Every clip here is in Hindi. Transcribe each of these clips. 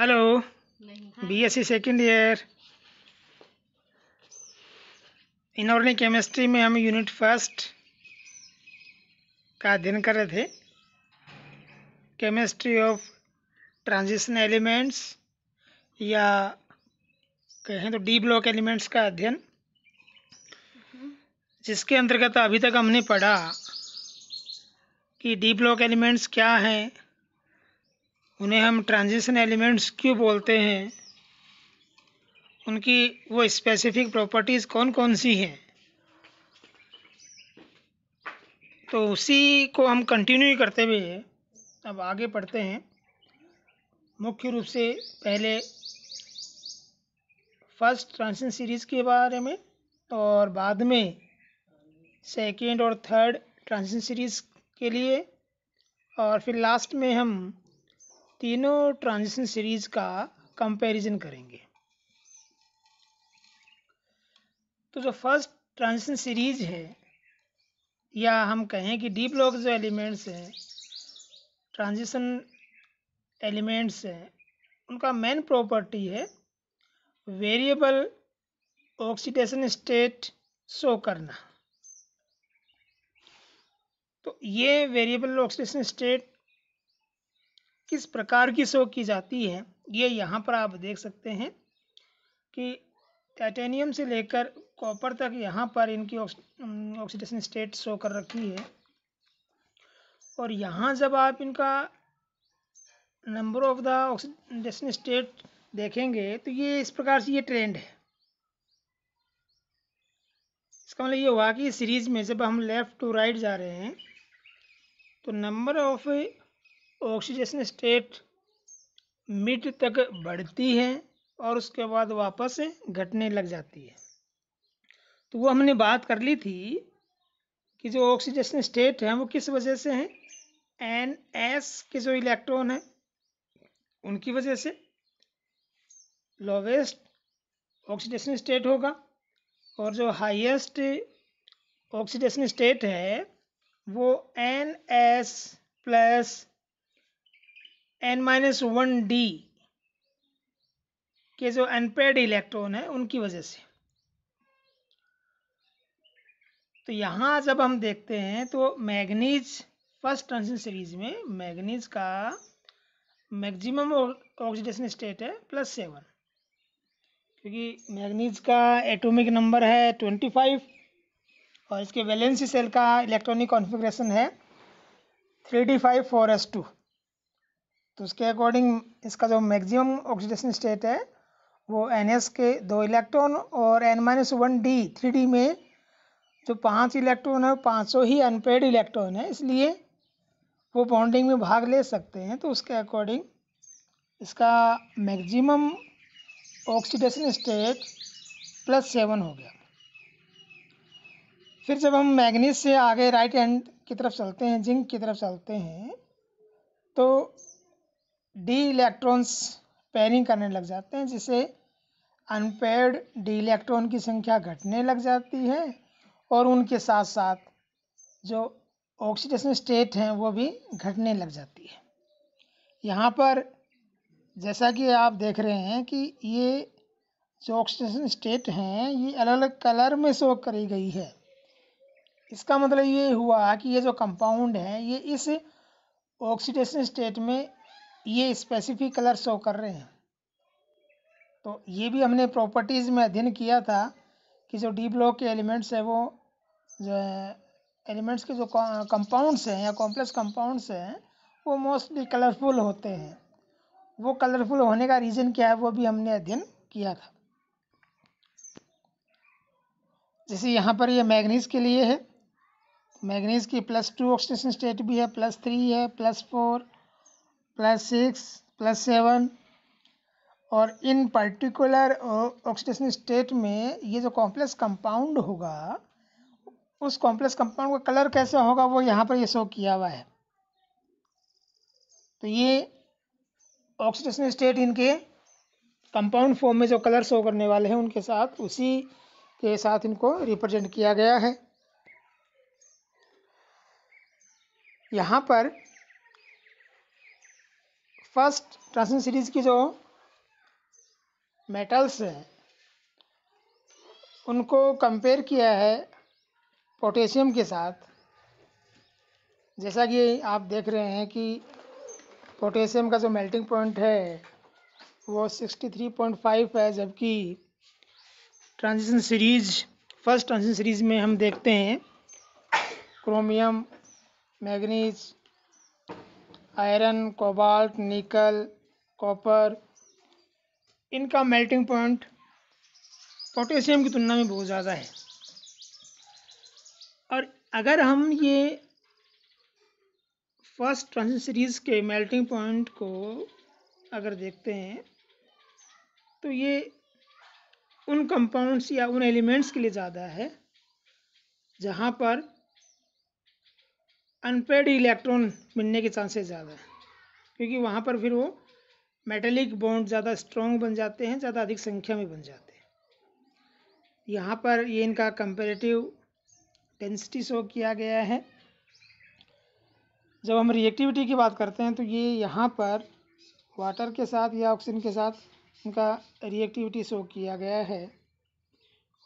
Hello B S C second year inorganic chemistry में हम यूनिट फर्स्ट का अध्ययन कर रहे थे केमिस्ट्री ऑफ ट्रांजिशन एलिमेंट्स या कहें तो डी ब्लॉक एलिमेंट्स का अध्ययन हम्म. जिसके अंतर्गत अभी तक हमने पढ़ा कि डी ब्लॉक एलिमेंट्स क्या हैं उन्हें हम ट्रांजिशन एलिमेंट्स क्यों बोलते हैं उनकी वो स्पेसिफिक प्रॉपर्टीज़ कौन कौन सी हैं तो उसी को हम कंटिन्यू करते हुए अब आगे पढ़ते हैं मुख्य रूप से पहले फर्स्ट ट्रांजिशन सीरीज़ के बारे में और बाद में सेकेंड और थर्ड ट्रांजिशन सीरीज़ के लिए और फिर लास्ट में हम तीनों ट्रांजिशन सीरीज का कंपैरिजन करेंगे तो जो फर्स्ट ट्रांजिशन सीरीज है या हम कहें कि डी ब्लॉक जो एलिमेंट्स हैं ट्रांजिशन एलिमेंट्स हैं उनका मेन प्रॉपर्टी है वेरिएबल ऑक्सीडेशन स्टेट शो करना तो ये वेरिएबल ऑक्सीडेशन स्टेट किस प्रकार की शो की जाती है ये यहाँ पर आप देख सकते हैं कि टाइटेनियम से लेकर कॉपर तक यहाँ पर इनकी ऑक्सीडेशन स्टेट शो कर रखी है और यहाँ जब आप इनका number of the oxidation state देखेंगे तो ये इस प्रकार से ये ट्रेंड है इसका मतलब ये हुआ कि सीरीज़ में जब हम लेफ़्ट टू राइट जा रहे हैं तो number of oxidation state mid तक बढ़ती है और उसके बाद वापस घटने लग जाती है तो वो हमने बात कर ली थी कि जो ऑक्सीजेशन स्टेट है वो किस वजह से है एन एस के जो इलेक्ट्रॉन है उनकी वजह से लोवेस्ट ऑक्सीडेशन स्टेट होगा और जो हाईएस्ट ऑक्सीडेशन स्टेट है वो N S plus N minus one D के जो अनपेड इलेक्ट्रॉन है उनकी वजह से तो यहाँ जब हम देखते हैं तो मैग्नीज फर्स्ट ट्रांसन सीरीज में मैग्नीज का मैक्सिमम ऑक्सीडेशन स्टेट है प्लस सेवन क्योंकि मैग्नीज का एटॉमिक नंबर है ट्वेंटी फाइव और इसके वैलेंसी सेल का इलेक्ट्रॉनिक कॉन्फ़िगरेशन है three D five four S two तो उसके अकॉर्डिंग इसका जो मैक्सिमम ऑक्सीडेशन स्टेट है वो एन के दो इलेक्ट्रॉन और N minus one D three D में जो पांच इलेक्ट्रॉन है पाँच सौ ही अनपेड इलेक्ट्रॉन है इसलिए वो बॉन्डिंग में भाग ले सकते हैं तो उसके अकॉर्डिंग इसका maximum oxidation state plus seven हो गया फिर जब हम मैग्नीज से आगे राइट हैंड की तरफ चलते हैं जिंक की तरफ चलते हैं तो डी इलेक्ट्रॉन्स पेयरिंग करने लग जाते हैं जिससे अनपेयर्ड डी इलेक्ट्रॉन की संख्या घटने लग जाती है और उनके साथ साथ जो ऑक्सीडेशन स्टेट हैं वो भी घटने लग जाती है यहाँ पर जैसा कि आप देख रहे हैं कि ये जो ऑक्सीडेशन स्टेट हैं ये अलग अलग कलर में शो करी गई है इसका मतलब ये हुआ कि ये जो कंपाउंड है ये इस ऑक्सीडेशन स्टेट में ये स्पेसिफिक कलर शो कर रहे हैं तो ये भी हमने प्रॉपर्टीज़ में अध्ययन किया था कि जो डी ब्लॉक के एलिमेंट्स हैं वो जो है एलिमेंट्स के जो कंपाउंड्स हैं या कॉम्प्लेक्स कंपाउंड्स हैं वो मोस्टली कलरफुल होते हैं वो कलरफुल होने का रीज़न क्या है वो भी हमने अध्ययन किया था जैसे यहाँ पर ये मैगनीज के लिए है मैगनीज की प्लस टू ऑक्सीडेशन स्टेट भी है प्लस थ्री है plus four plus six plus seven और इन पर्टिकुलर ऑक्सीडेशन स्टेट में ये जो कॉम्प्लेक्स कंपाउंड होगा उस कॉम्प्लेक्स कंपाउंड का कलर कैसा होगा वो यहाँ पर ये शो किया हुआ है तो ये ऑक्सीडेशन स्टेट इनके कंपाउंड फॉर्म में जो कलर शो करने वाले हैं उनके साथ उसी के साथ इनको रिप्रेजेंट किया गया है यहाँ पर फर्स्ट ट्रांसमिशन सीरीज की जो मेटल्स हैं उनको कंपेयर किया है पोटेशियम के साथ जैसा कि आप देख रहे हैं कि पोटेशियम का जो मेल्टिंग पॉइंट है वो 63.5 है जबकि transition series first transition series में हम देखते हैं chromium manganese iron cobalt nickel copper इनका मेल्टिंग पॉइंट पोटेशियम की तुलना में बहुत ज़्यादा है और अगर हम ये फर्स्ट ट्रांस सीरीज के मेल्टिंग पॉइंट को अगर देखते हैं तो ये उन कंपाउंड्स या उन एलिमेंट्स के लिए ज़्यादा है जहाँ पर अनपेड इलेक्ट्रॉन मिलने के चांसेस ज़्यादा हैं क्योंकि वहाँ पर फिर वो मेटेलिक बॉन्ड ज़्यादा स्ट्रॉन्ग बन जाते हैं ज़्यादा अधिक संख्या में बन जाते हैं यहाँ पर ये इनका कंपेरेटिव डेंसिटी शो किया गया है जब हम रिएक्टिविटी की बात करते हैं तो ये यहाँ पर वाटर के साथ या ऑक्सीजन के साथ इनका रिएक्टिविटी शो किया गया है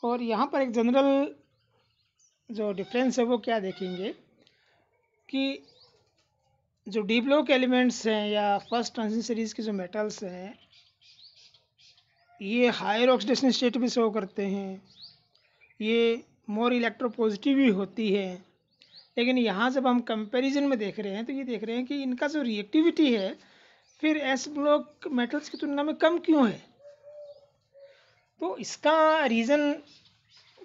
और यहाँ पर एक जनरल जो डिफरेंस है वो क्या देखेंगे कि जो डीब्लॉक एलिमेंट्स हैं या फर्स्ट ट्रांजिशन सीरीज के जो मेटल्स हैं ये हायर ऑक्सीडेशन स्टेट भी शो करते हैं ये मोर इलेक्ट्रोपॉजिटिव भी होती है लेकिन यहाँ जब हम कंपैरिजन में देख रहे हैं तो ये देख रहे हैं कि इनका जो रिएक्टिविटी है फिर एस ब्लॉक मेटल्स की तुलना में कम क्यों है तो इसका रीज़न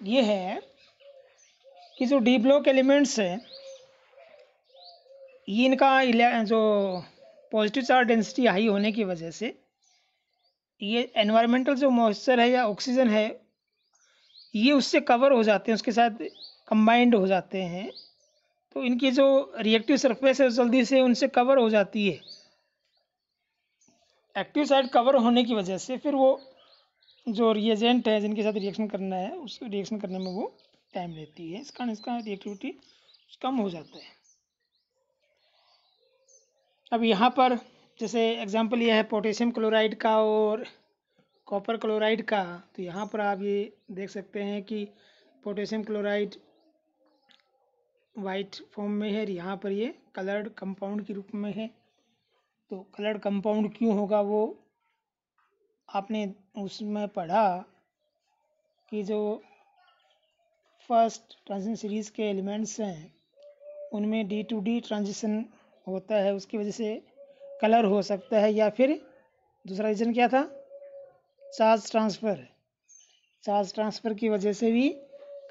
ये है कि जो डी ब्लॉक एलिमेंट्स हैं ये इनका जो पॉजिटिव चार्ज डेंसिटी हाई होने की वजह से ये एनवायरमेंटल जो मॉइस्चर है या ऑक्सीजन है ये उससे कवर हो जाते हैं उसके साथ कंबाइंड हो जाते हैं तो इनकी जो रिएक्टिव सरफेस है जल्दी से उनसे कवर हो जाती है एक्टिव साइड कवर होने की वजह से फिर वो जो रिएजेंट है जिनके साथ रिएक्शन करना है उस रिएक्शन करने में वो टाइम लेती है इस कारण इसका रिएक्टिविटी कम हो जाता है अब यहाँ पर जैसे एग्जांपल यह है पोटेशियम क्लोराइड का और कॉपर क्लोराइड का तो यहाँ पर आप ये देख सकते हैं कि पोटेशियम क्लोराइड वाइट फॉर्म में है और यहाँ पर ये कलर्ड कंपाउंड के रूप में है तो कलर्ड कंपाउंड क्यों होगा वो आपने उसमें पढ़ा कि जो फर्स्ट ट्रांजिशन सीरीज़ के एलिमेंट्स हैं उनमें डी टू डी ट्रांजिशन होता है उसकी वजह से कलर हो सकता है या फिर दूसरा रीज़न क्या था चार्ज ट्रांसफ़र चार्ज ट्रांसफ़र की वजह से भी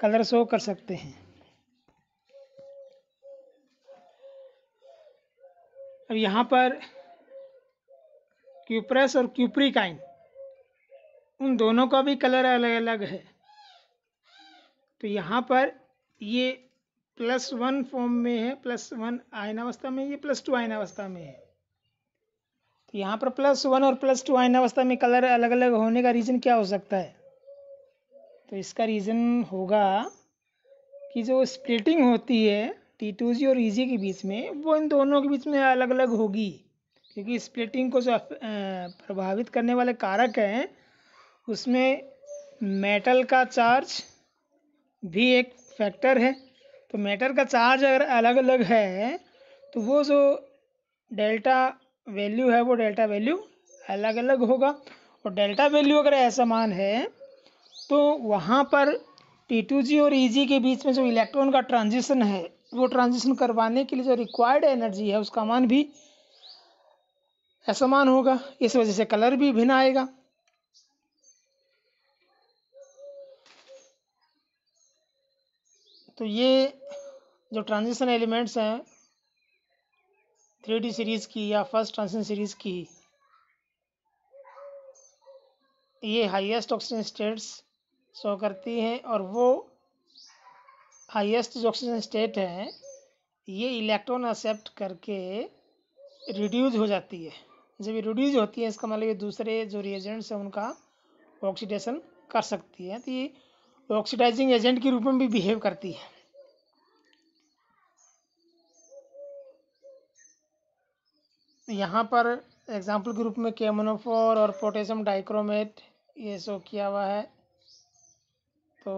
कलर शो कर सकते हैं अब यहाँ पर क्यूप्रेस और क्यूप्रिकाइन उन दोनों का भी कलर अलग अलग है तो यहाँ पर ये प्लस वन फॉर्म में है प्लस वन आयन अवस्था में ये प्लस टू आयन अवस्था में है तो यहाँ पर प्लस वन और प्लस टू आयन अवस्था में कलर अलग अलग होने का रीज़न क्या हो सकता है तो इसका रीज़न होगा कि जो स्प्लिटिंग होती है टी टू जी और ई e जी के बीच में वो इन दोनों के बीच में अलग अलग होगी क्योंकि स्प्लिटिंग को जो प्रभावित करने वाले कारक हैं उसमें मेटल का चार्ज भी एक फैक्टर है तो मैटर का चार्ज अगर अलग अलग है तो वो जो डेल्टा वैल्यू है वो डेल्टा वैल्यू अलग अलग होगा और डेल्टा वैल्यू अगर असमान है तो वहाँ पर टी टू जी और ई e जी के बीच में जो इलेक्ट्रॉन का ट्रांजिशन है वो ट्रांजिशन करवाने के लिए जो रिक्वायर्ड एनर्जी है उसका मान भी असमान होगा इस वजह से कलर भी भिन्न आएगा तो ये जो ट्रांजिशन एलिमेंट्स हैं थ्री डी सीरीज़ की या फर्स्ट ट्रांजिशन सीरीज़ की ये हाईएस्ट ऑक्सीजन स्टेट्स शो करती हैं और वो हाईएस्ट जो ऑक्सीजन स्टेट है ये इलेक्ट्रॉन एक्सेप्ट करके रिड्यूज हो जाती है जब ये रिड्यूज होती है इसका मतलब ये दूसरे जो रिएजेंट्स हैं उनका ऑक्सीडेशन कर सकती है तो ये ऑक्सीडाइजिंग एजेंट के रूप में भी बिहेव करती है यहाँ पर एग्जाम्पल के रूप में केमोनोफोर और पोटेशियम डाइक्रोमेट ये शो किया हुआ है तो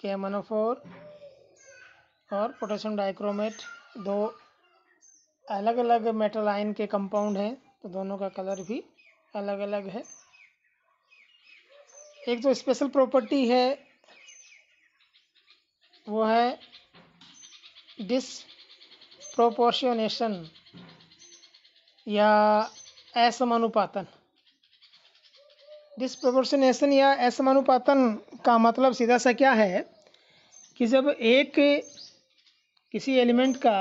केमोनोफोर और पोटेशियम डाइक्रोमेट दो अलग अलग मेटल आयन के कंपाउंड हैं तो दोनों का कलर भी अलग अलग है एक जो स्पेशल प्रॉपर्टी है वो है डिसप्रोपोर्शनेशन या असमानुपातन डिसप्रोपोर्शनेशन या असमानुपातन का मतलब सीधा सा क्या है कि जब एक किसी एलिमेंट का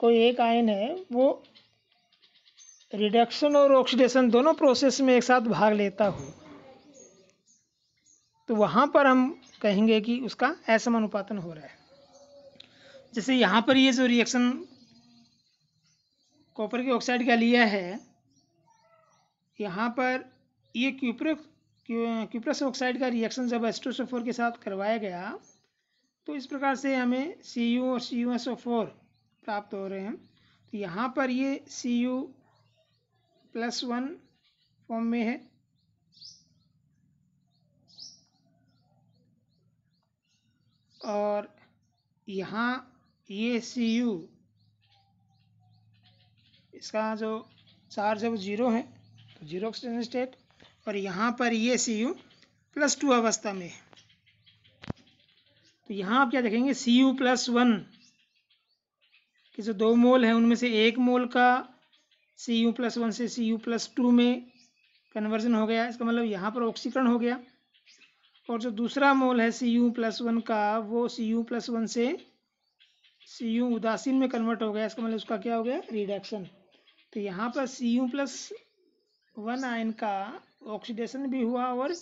कोई एक आयन है वो रिडक्शन और ऑक्सीडेशन दोनों प्रोसेस में एक साथ भाग लेता हो तो वहाँ पर हम कहेंगे कि उसका असमानुपातन हो रहा है जैसे यहाँ पर ये जो रिएक्शन कॉपर के ऑक्साइड का लिया है यहाँ पर ये क्यूपर क्यूप्रस ऑक्साइड का रिएक्शन जब एस्ट्रोसोफोर के साथ करवाया गया तो इस प्रकार से हमें सी यू और C U S O four प्राप्त हो रहे हैं तो यहाँ पर ये C U plus one form में है और यहाँ ये सी यू इसका जो चार्ज है वो जीरो है तो जीरो ऑक्सीजन स्टेट और यहाँ पर ये सी यू प्लस टू अवस्था में है तो यहाँ आप क्या देखेंगे सी यू प्लस वन कि जो दो मोल हैं उनमें से एक मोल का सी यू प्लस वन से सी यू प्लस टू में कन्वर्जन हो गया इसका मतलब यहाँ पर ऑक्सीकरण हो गया और जो दूसरा मोल है सी यू प्लस वन का वो सी यू प्लस वन से सी यू उदासीन में कन्वर्ट हो गया इसका मतलब उसका क्या हो गया रिडक्शन तो यहाँ पर C U plus one ion का ऑक्सीडेशन भी हुआ और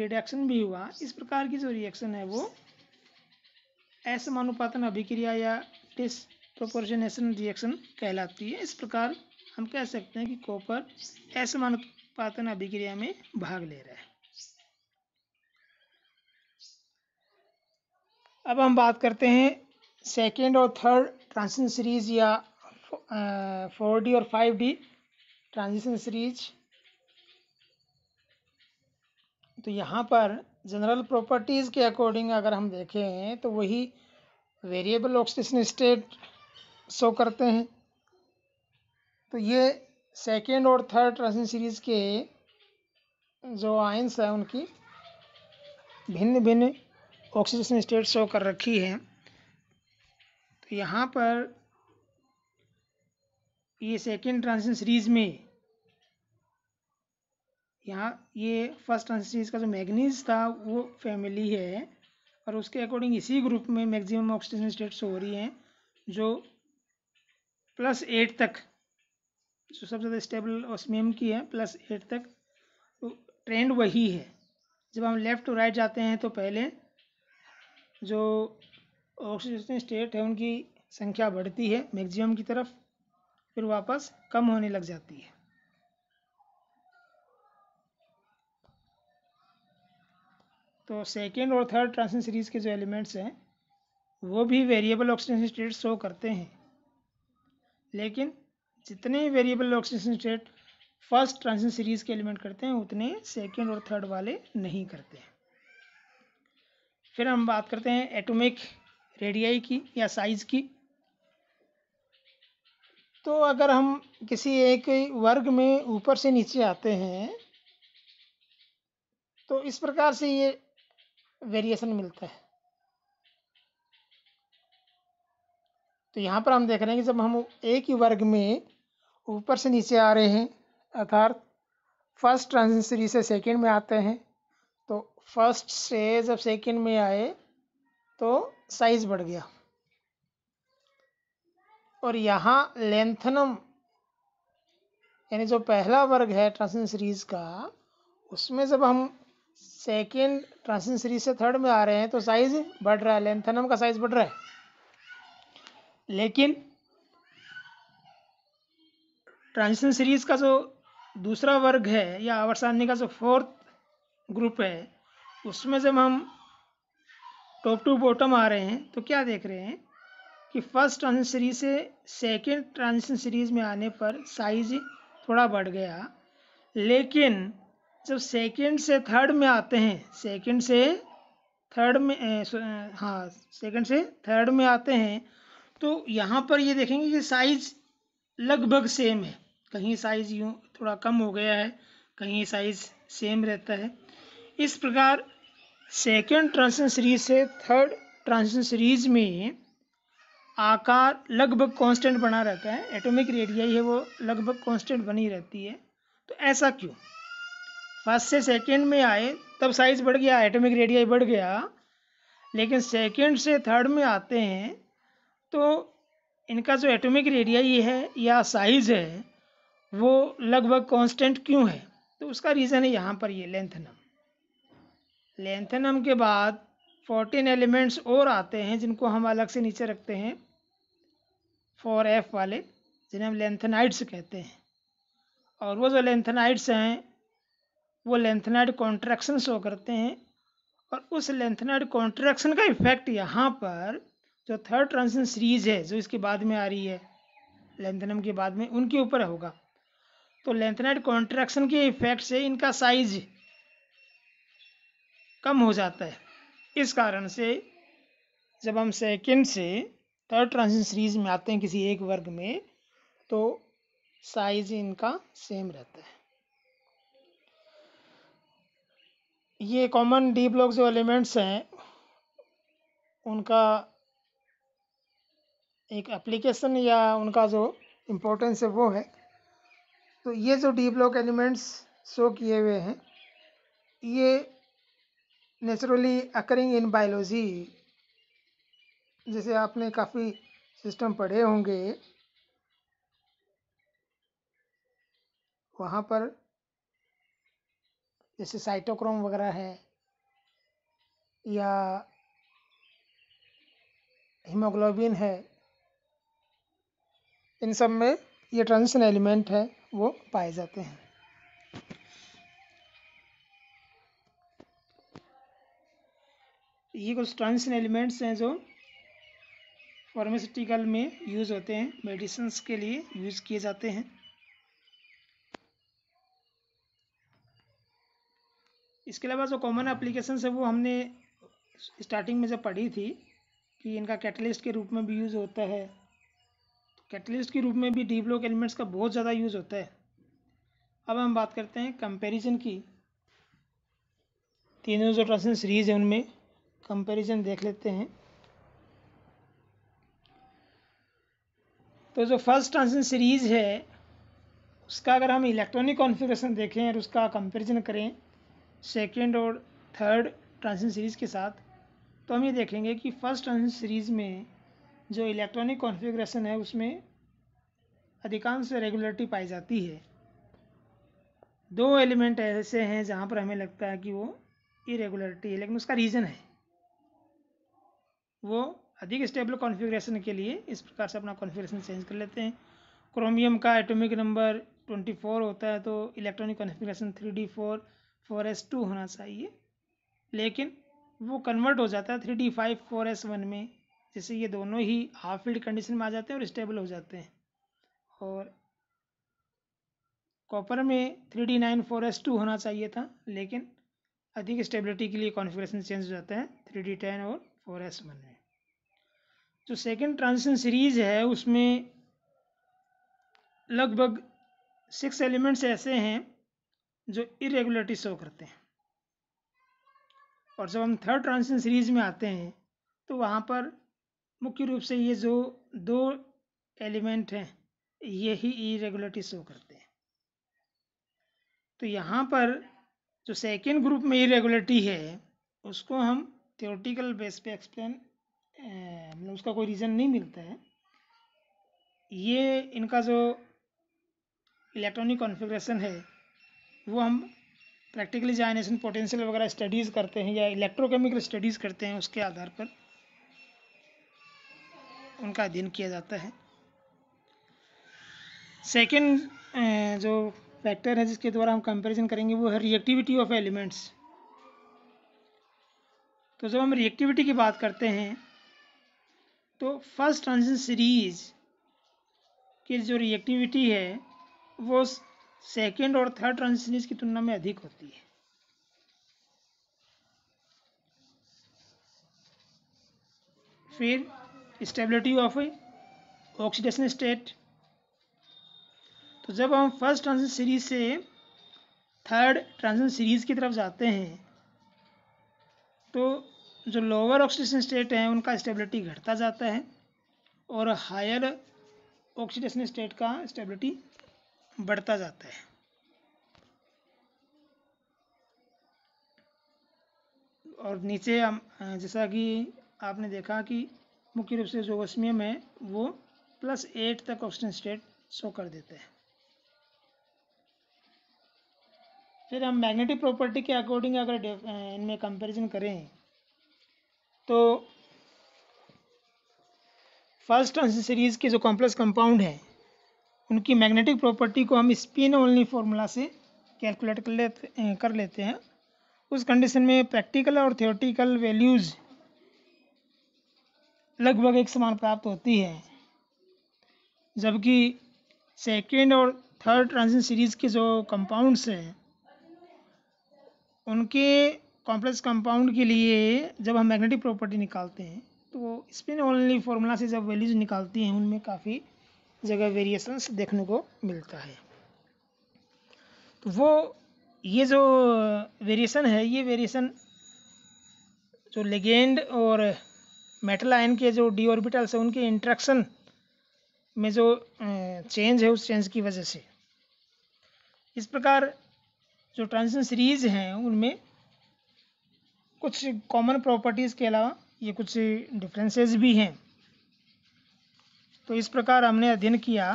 रिडक्शन भी हुआ इस प्रकार की जो रिएक्शन है वो असमानुपातन अभिक्रिया या डिसप्रोपोर्शनेशन रिएक्शन कहलाती है इस प्रकार हम कह सकते हैं कि कॉपर असमानुपातन अभिक्रिया में भाग ले रहा है अब हम बात करते हैं सेकेंड और थर्ड ट्रांजिशन सीरीज या फोर डी और फाइव डी ट्रांजिशन सीरीज तो यहाँ पर जनरल प्रॉपर्टीज़ के अकॉर्डिंग अगर हम देखे हैं तो वही वेरिएबल ऑक्सीजन स्टेट शो करते हैं तो ये सेकेंड और थर्ड ट्रांजिशन सीरीज़ के जो आइंस हैं उनकी भिन्न भिन्न ऑक्सीजन स्टेट शो कर रखी है तो यहाँ पर ये सेकेंड ट्रांजिशन सीरीज में यहाँ ये फर्स्ट ट्रांजिशन सीरीज का जो मैग्नीज था वो फैमिली है और उसके अकॉर्डिंग इसी ग्रुप में मैक्सिमम स्टेट शो हो रही हैं जो प्लस एट तक जो सबसे ज़्यादा स्टेबल ऑस्मियम की है प्लस एट तक तो ट्रेंड वही है जब हम लेफ़्ट टू राइट जाते हैं तो पहले जो ऑक्सीजन स्टेट है उनकी संख्या बढ़ती है मैक्सिमम की तरफ फिर वापस कम होने लग जाती है तो सेकेंड और थर्ड ट्रांसन सीरीज के जो एलिमेंट्स हैं वो भी वेरिएबल ऑक्सीजन स्टेट शो करते हैं लेकिन जितने variable oxygen state first transition series के एलिमेंट करते हैं उतने सेकेंड और थर्ड वाले नहीं करते हैं फिर हम बात करते हैं एटॉमिक रेडियाई की या साइज़ की तो अगर हम किसी एक वर्ग में ऊपर से नीचे आते हैं तो इस प्रकार से ये वेरिएशन मिलता है तो यहाँ पर हम देख रहे हैं कि जब हम एक ही वर्ग में ऊपर से नीचे आ रहे हैं अर्थात फर्स्ट ट्रांसेंसरी से सेकेंड में आते हैं तो फर्स्ट से जब सेकंड में आए तो साइज बढ़ गया और यहाँ लेंथनम यानी जो पहला वर्ग है ट्रांसन सीरीज का उसमें जब हम सेकेंड ट्रांसन सीरीज से थर्ड में आ रहे हैं तो साइज बढ़ रहा है लेंथनम का साइज बढ़ रहा है लेकिन ट्रांसन सीरीज का जो दूसरा वर्ग है या अवर का जो फोर्थ ग्रुप है उसमें जब हम टॉप टू बॉटम आ रहे हैं तो क्या देख रहे हैं कि फर्स्ट ट्रांजिशन सीरीज से सेकेंड ट्रांजिशन सीरीज में आने पर साइज थोड़ा बढ़ गया लेकिन जब सेकेंड से थर्ड में आते हैं सेकेंड से थर्ड में ए, हाँ सेकेंड से थर्ड में आते हैं तो यहाँ पर ये देखेंगे कि साइज लगभग सेम है कहीं साइज यूँ थोड़ा कम हो गया है कहीं साइज सेम रहता है इस प्रकार सेकेंड ट्रांसन सीरीज से थर्ड ट्रांसन सीरीज में आकार लगभग कांस्टेंट बना रहता है एटॉमिक रेडियाई है वो लगभग कांस्टेंट बनी रहती है तो ऐसा क्यों फर्स्ट से सेकेंड में आए तब साइज बढ़ गया एटॉमिक रेडियाई बढ़ गया लेकिन सेकेंड से थर्ड में आते हैं तो इनका जो एटॉमिक रेडियाई है या साइज है वो लगभग कांस्टेंट क्यों है तो उसका रीज़न है यहाँ पर ये लेंथ नंबर लेंथनम के बाद फोर्टीन एलिमेंट्स और आते हैं जिनको हम अलग से नीचे रखते हैं फोर एफ वाले जिन्हें हम लेंथनाइट्स कहते हैं और वो जो लेंथनाइट्स हैं वो लेंथनाइट कॉन्ट्रैक्शन शो करते हैं और उस लेंथनाइट कॉन्ट्रैक्शन का इफेक्ट यहाँ पर जो थर्ड ट्रांसन सीरीज है जो इसके बाद में आ रही है लेंथनम के बाद में उनके ऊपर होगा तो लेंथनाइट कॉन्ट्रैक्शन के इफेक्ट से इनका साइज कम हो जाता है इस कारण से जब हम सेकंड से थर्ड ट्रांजिशन सीरीज में आते हैं किसी एक वर्ग में तो साइज इनका सेम रहता है ये कॉमन डी ब्लॉक जो एलिमेंट्स हैं उनका एक एप्लीकेशन या उनका जो इम्पोर्टेंस है वो है तो ये जो डी ब्लॉक एलिमेंट्स शो किए हुए हैं ये नेचुरली अकरिंग इन बायोलॉजी जैसे आपने काफ़ी सिस्टम पढ़े होंगे वहाँ पर जैसे साइटोक्रोम वगैरह है या हीमोग्लोबिन है इन सब में ये ट्रांजिशन एलिमेंट है वो पाए जाते हैं ये कुछ ट्रांसन एलिमेंट्स हैं जो फार्मास्यूटिकल में यूज़ होते हैं मेडिसन्स के लिए यूज़ किए जाते हैं इसके अलावा जो कॉमन एप्लीकेशन है वो हमने स्टार्टिंग में जब पढ़ी थी कि इनका कैटलिस्ट के रूप में भी यूज़ होता है कैटलिस्ट तो के रूप में भी डी ब्लॉक एलिमेंट्स का बहुत ज़्यादा यूज़ होता है अब हम बात करते हैं कंपैरिजन की तीनों जो ट्रांसन सीरीज है उनमें कंपैरिजन देख लेते हैं तो जो फर्स्ट ट्रांजिशन सीरीज़ है उसका अगर हम इलेक्ट्रॉनिक कॉन्फ़िगरेशन देखें और उसका कंपैरिजन करें सेकंड और थर्ड ट्रांजिशन सीरीज़ के साथ तो हम ये देखेंगे कि फर्स्ट ट्रांजिशन सीरीज़ में जो इलेक्ट्रॉनिक कॉन्फ़िगरेशन है उसमें अधिकांश रेगुलरिटी पाई जाती है दो एलिमेंट ऐसे हैं जहाँ पर हमें लगता है कि वो इरेगुलरिटी है लेकिन उसका रीज़न है वो अधिक स्टेबल कॉन्फ़िगरेशन के लिए इस प्रकार से अपना कॉन्फ़िगरेशन चेंज कर लेते हैं क्रोमियम का एटॉमिक नंबर ट्वेंटी फोर होता है तो electronic configuration three D four four S two होना चाहिए लेकिन वो कन्वर्ट हो जाता है three D five four S one में जैसे ये दोनों ही हाफ फील्ड कंडीशन में आ जाते हैं और स्टेबल हो जाते हैं और कॉपर में three D nine four S two होना चाहिए था लेकिन अधिक स्टेबिलिटी के लिए कॉन्फ़िगरेशन चेंज हो जाता है थ्री डी टेन और फोर एस वन में जो सेकेंड ट्रांजिशन सीरीज है उसमें लगभग सिक्स एलिमेंट्स ऐसे हैं जो इरेगुलरिटी शो करते हैं और जब हम थर्ड ट्रांजिशन सीरीज में आते हैं तो वहाँ पर मुख्य रूप से ये जो दो एलिमेंट हैं ये ही इरेगुलरिटी शो करते हैं तो यहाँ पर जो सेकेंड ग्रुप में इरेगुलरिटी है उसको हम थियोटिकल बेस पे एक्सप्लेन मतलब उसका कोई रीज़न नहीं मिलता है ये इनका जो इलेक्ट्रॉनिक कॉन्फ़िगरेशन है वो हम प्रैक्टिकली जाइनेशन पोटेंशियल वगैरह स्टडीज़ करते हैं या इलेक्ट्रोकेमिकल स्टडीज़ करते हैं उसके आधार पर उनका अध्ययन किया जाता है सेकेंड जो फैक्टर है जिसके द्वारा हम कंपैरिजन करेंगे वो है रिएक्टिविटी ऑफ एलिमेंट्स तो जब हम रिएक्टिविटी की बात करते हैं तो फर्स्ट ट्रांजिशन सीरीज की जो रिएक्टिविटी है वो सेकेंड और थर्ड ट्रांजिशन सीरीज की तुलना में अधिक होती है फिर स्टेबिलिटी ऑफ ऑक्सीडेशन स्टेट तो जब हम फर्स्ट ट्रांजिशन सीरीज से थर्ड ट्रांजिशन सीरीज की तरफ जाते हैं तो जो लोअर ऑक्सीडेशन स्टेट हैं उनका स्टेबिलिटी घटता जाता है और हायर ऑक्सीडेशन स्टेट का स्टेबिलिटी बढ़ता जाता है और नीचे हम जैसा कि आपने देखा कि मुख्य रूप से जो वस्मियम है वो प्लस एट तक ऑक्सीजन स्टेट शो कर देते हैं फिर हम मैग्नेटिक प्रॉपर्टी के अकॉर्डिंग अगर इनमें कंपैरिजन करें तो फर्स्ट सीरीज के जो कॉम्प्लेक्स कंपाउंड हैं उनकी मैग्नेटिक प्रॉपर्टी को हम स्पिन ओनली फॉर्मूला से कैलकुलेट कर लेते कर लेते हैं उस कंडीशन में प्रैक्टिकल और थियोटिकल वैल्यूज़ लगभग एक समान प्राप्त होती है जबकि सेकेंड और थर्ड ट्रांजिशन सीरीज़ के जो कंपाउंड्स हैं उनके कॉम्प्लेक्स कंपाउंड के लिए जब हम मैग्नेटिक प्रॉपर्टी निकालते हैं तो स्पिन ओनली फॉर्मूला से जब वैल्यूज निकालती हैं उनमें काफ़ी जगह वेरिएशंस देखने को मिलता है तो वो ये जो वेरिएशन है ये वेरिएशन जो लेगेंड और मेटल आयन के जो डी ऑर्बिटल्स हैं उनके इंट्रैक्शन में जो चेंज है उस चेंज की वजह से इस प्रकार जो ट्रांजिशन सीरीज हैं उनमें कुछ कॉमन प्रॉपर्टीज़ के अलावा ये कुछ डिफरेंसेस भी हैं तो इस प्रकार हमने अध्ययन किया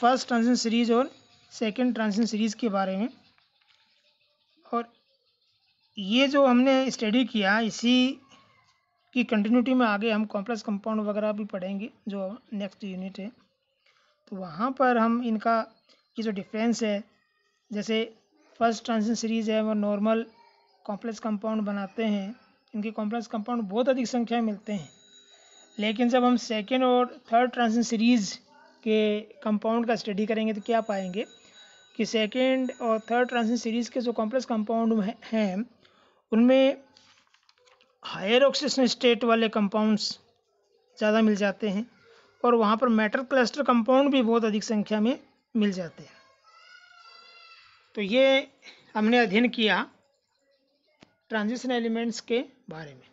फर्स्ट ट्रांजिशन सीरीज और सेकेंड ट्रांजिशन सीरीज के बारे में और ये जो हमने स्टडी किया इसी की कंटिन्यूटी में आगे हम कॉम्प्लेक्स कंपाउंड वगैरह भी पढ़ेंगे जो नेक्स्ट यूनिट है तो वहाँ पर हम इनका ये जो डिफरेंस है जैसे फर्स्ट ट्रांजिशन सीरीज है वो नॉर्मल कॉम्प्लेक्स कंपाउंड बनाते हैं इनके कॉम्प्लेक्स कंपाउंड बहुत अधिक संख्या में मिलते हैं लेकिन जब हम सेकेंड और थर्ड ट्रांजिशन सीरीज़ के कंपाउंड का स्टडी करेंगे तो क्या पाएंगे कि सेकेंड और थर्ड ट्रांजिशन सीरीज़ के जो कॉम्प्लेक्स कंपाउंड हैं उनमें हायर ऑक्सीजन स्टेट वाले कंपाउंड्स ज़्यादा मिल जाते हैं और वहाँ पर मेटल क्लस्टर कंपाउंड भी बहुत अधिक संख्या में मिल जाते हैं तो ये हमने अध्ययन किया ट्रांजिशन एलिमेंट्स के बारे में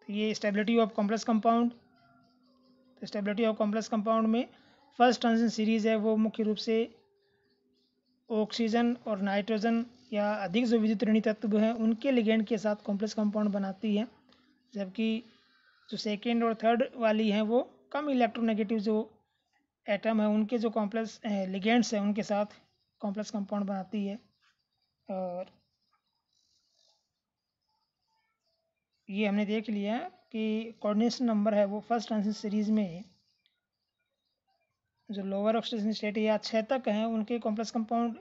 तो ये स्टेबिलिटी ऑफ कॉम्प्लेक्स कंपाउंड तो स्टेबिलिटी ऑफ कॉम्प्लेक्स कंपाउंड में फर्स्ट ट्रांजिशन सीरीज है वो मुख्य रूप से ऑक्सीजन और नाइट्रोजन या अधिक जो विद्युत ऋणी तत्व हैं उनके लिगेंड के साथ कॉम्प्लेक्स कंपाउंड बनाती है जबकि जो सेकेंड और थर्ड वाली हैं वो कम इलेक्ट्रोनेगेटिव जो एटम है उनके जो कॉम्प्लेक्स लिगेंड्स eh, हैं उनके साथ कॉम्प्लेक्स कंपाउंड बनाती है और ये हमने देख लिया कि कोऑर्डिनेशन नंबर है वो फर्स्ट ट्रांसिन सीरीज में जो लोअर ऑक्सीजन स्टेट या छः तक हैं उनके कॉम्प्लेक्स कंपाउंड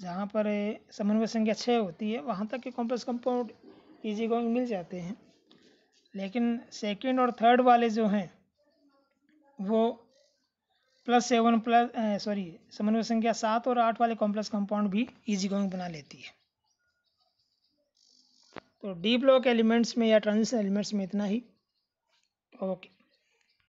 जहाँ पर eh, समन्वय संख्या छः होती है वहाँ तक के कॉम्प्लेक्स कंपाउंड ईजी गोइंग मिल जाते हैं लेकिन सेकेंड और थर्ड वाले जो हैं वो प्लस सेवन प्लस सॉरी समन्वय संख्या सात और आठ वाले कॉम्प्लेक्स कंपाउंड भी इजी गोइंग बना लेती है तो डी ब्लॉक एलिमेंट्स में या ट्रांजिशन एलिमेंट्स में इतना ही ओके